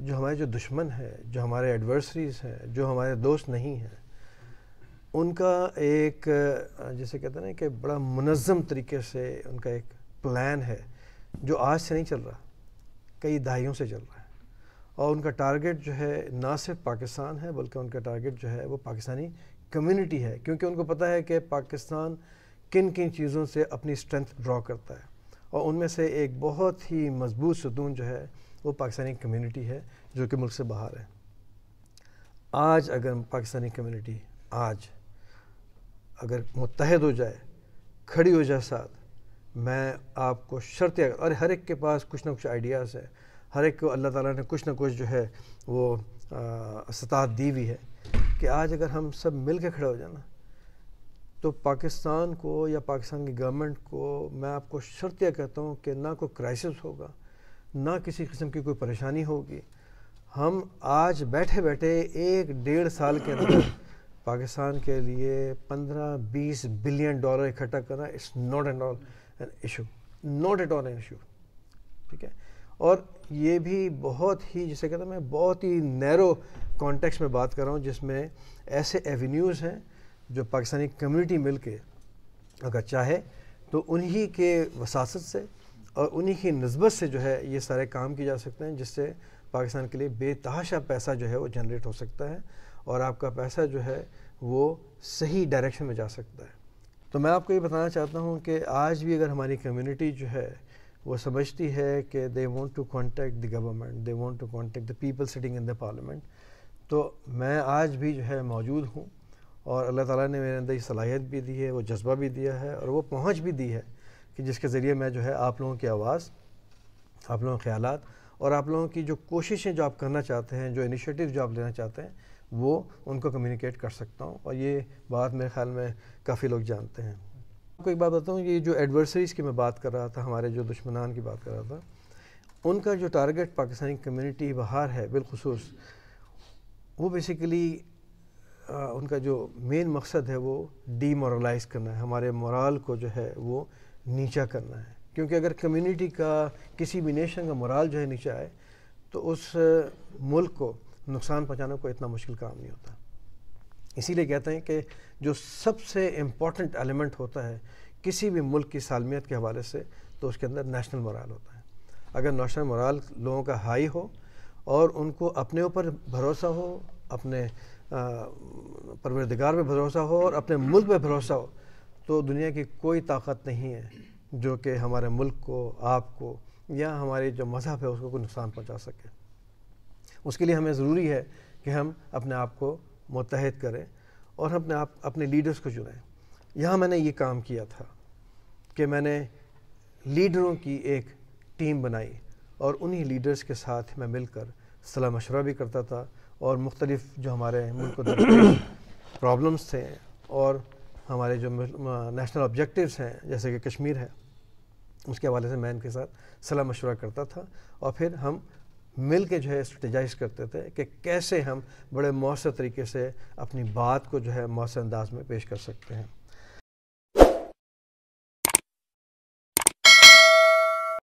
जो हमारे जो दुश्मन हैं जो हमारे एडवर्सरीज़ हैं जो हमारे दोस्त नहीं हैं उनका एक जैसे कहते हैं ना कि बड़ा मुनज़म तरीके से उनका एक प्लान है जो आज से नहीं चल रहा कई दहाइयों से चल रहा है और उनका टारगेट जो है ना सिर्फ पाकिस्तान है बल्कि उनका टारगेट जो है वो पाकिस्तानी कम्युनिटी है क्योंकि उनको पता है कि पाकिस्तान किन किन चीज़ों से अपनी स्ट्रेंथ ड्रॉ करता है और उनमें से एक बहुत ही मजबूत सतून जो है वो पाकिस्तानी कम्यूनिटी है जो कि मुल्क से बाहर है आज अगर पाकिस्तानी कम्यूनिटी आज अगर मुतहद हो जाए खड़ी हो जाए साथ मैं आपको शर्त और हर एक के पास कुछ ना कुछ आइडियाज़ है हर एक को अल्लाह ताला ने कुछ ना कुछ जो है वो सतात दी हुई है कि आज अगर हम सब मिल खड़े हो जाए ना तो पाकिस्तान को या पाकिस्तान की गवर्नमेंट को मैं आपको शर्त यह कहता हूँ कि ना कोई क्राइसिस होगा ना किसी किस्म की कोई परेशानी होगी हम आज बैठे बैठे एक डेढ़ साल के अंदर पाकिस्तान के लिए पंद्रह बीस बिलियन डॉलर इकट्ठा करना it's not and all an issue not at all an issue ठीक है और ये भी बहुत ही जैसे कहते हैं मैं बहुत ही नैरो कॉन्टेक्स्ट में बात कर रहा हूँ जिसमें ऐसे एवेन्यूज़ हैं जो पाकिस्तानी कम्युनिटी मिल के अगर चाहे तो उन्हीं के वसासत से और उन्हीं की नस्बत से जो है ये सारे काम किए जा सकते हैं जिससे पाकिस्तान के लिए बेतहाशा पैसा जो है वो जनरेट हो सकता है और आपका पैसा जो है वो सही डायरेक्शन में जा सकता है तो मैं आपको ये बताना चाहता हूँ कि आज भी अगर हमारी कम्युनिटी जो है वो समझती है कि they want to contact the government they want to contact the people sitting in the parliament तो मैं आज भी जो है मौजूद हूँ और अल्लाह ताला ने मेरे अंदर ये सलाहियत भी दी है वो जज्बा भी दिया है और वो पहुँच भी दी है कि जिसके ज़रिए मैं जो है आप लोगों की आवाज़ आप लोगों के ख्याल और आप लोगों की जो कोशिशें जो आप करना चाहते हैं जो इनिशिएटिव जो आप लेना चाहते हैं वो उनको कम्युनिकेट कर सकता हूँ और ये बात मेरे ख्याल में काफ़ी लोग जानते हैं आपको एक बात बताऊँ ये जो एडवर्सरीज़ की मैं बात कर रहा था हमारे जो दुश्मनान की बात कर रहा था उनका जो टारगेट पाकिस्तानी कम्यूनिटी बाहर है बिलखसूस वो बेसिकली उनका जो मेन मकसद है वो डीमोरलाइज करना है हमारे मोरल को जो है वो नीचा करना है क्योंकि अगर कम्युनिटी का किसी भी नेशन का मोरल जो है नीचा आए तो उस मुल्क को नुकसान पहुँचाने को इतना मुश्किल काम नहीं होता इसीलिए कहते हैं कि जो सबसे इम्पॉर्टेंट एलिमेंट होता है किसी भी मुल्क की सालमियत के हवाले से तो उसके अंदर नेशनल मोरल होता है अगर नेशनल मोरल लोगों का हाई हो और उनको अपने ऊपर भरोसा हो अपने परवरदगार पे भरोसा हो और अपने मुल्क पे भरोसा हो तो दुनिया की कोई ताकत नहीं है जो कि हमारे मुल्क को आपको या हमारे जो मज़हब है उसको कोई नुकसान पहुंचा सके उसके लिए हमें ज़रूरी है कि हम अपने आप को मुतहद करें और अपने आप अपने लीडर्स को चुनें यहाँ मैंने ये काम किया था कि मैंने लीडरों की एक टीम बनाई और उन्हीं लीडर्स के साथ मैं मिलकर सलाह मशवरा भी करता था और मुख्तलिफ जो हमारे मुल्क प्रॉब्लम्स थे और हमारे जो नेशनल ऑब्जेक्टिव्स हैं जैसे कि कश्मीर है उसके हवाले से मैं इनके साथ सलाह मशवरा करता था और फिर हम मिल के जो है स्ट्रेटजाइज करते थे कि कैसे हम बड़े मौसर तरीके से अपनी बात को जो है मौसर अंदाज में पेश कर सकते हैं